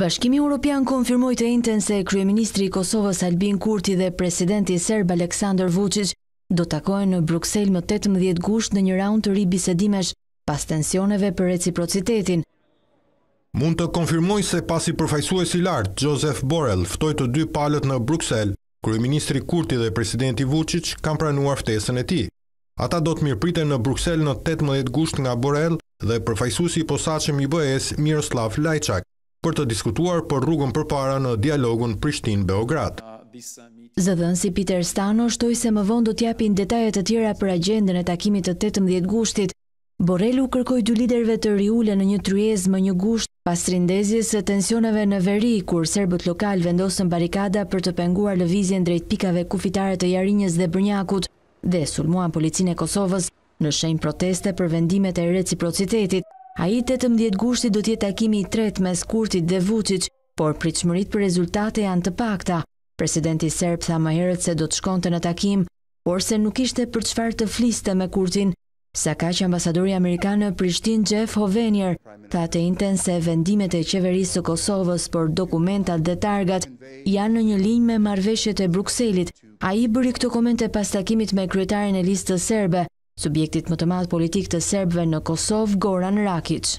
Bashkimi Europian konfirmoj të inten se Kryeministri Kosovës Albin Kurti dhe Presidenti Serb Aleksandr Vucic do takojnë në Bruxelles më 18 gusht në një raun të ri bisedimesh pas tensioneve për reciprocitetin. Mund të konfirmoj se pasi e si lartë, Josef Borrell ftoj të dy palët në Bruxelles, Kryeministri Kurti dhe Presidenti Vucic kam pranuar ftesën e ti. Ata do të mirëpriten në Bruxelles në 18 gusht nga Borrell dhe përfajsu si posa që mi bëhes Miroslav Lajçak, për të diskutuar për rrugën përpara në dialogun Prishtin-Beograd. Zëdhënësi Peter Stano shtoj se më vonë do t'japin detajet të tjera për agendën e takimit të 18 gushtit. Borrellu kërkoj dy liderve të riule në një tryez më një gusht pas rindezjes të tensioneve në veri, kur serbët lokal vendosën barikada për të penguar lëvizjen drejt pikave kufitare të jarinjës dhe Brnjakut dhe sulmuan policine Kosovës në shenjë proteste për vendimet e reciprocitetit. A i 18 gushti do tjetë takimi i tret mes Kurtit dhe Vucic, por pritëshmërit për rezultate janë të pakta. Presidenti Serb tha më herët se do të shkonte në takim, por se nuk ishte për qëfar të fliste me Kurtin, sa ka që ambasadori Amerikanë në Prishtin Jeff Hovenier, tha të inten se vendimet e qeverisë të Kosovës për dokumentat dhe targat janë në një linjë me marveshjet e Bruxellit. A i bëri këto komente pas takimit me kryetarin e listë të Serbe, subjektit më të madhë politik të Serbëve në Kosovë, Goran Rakic.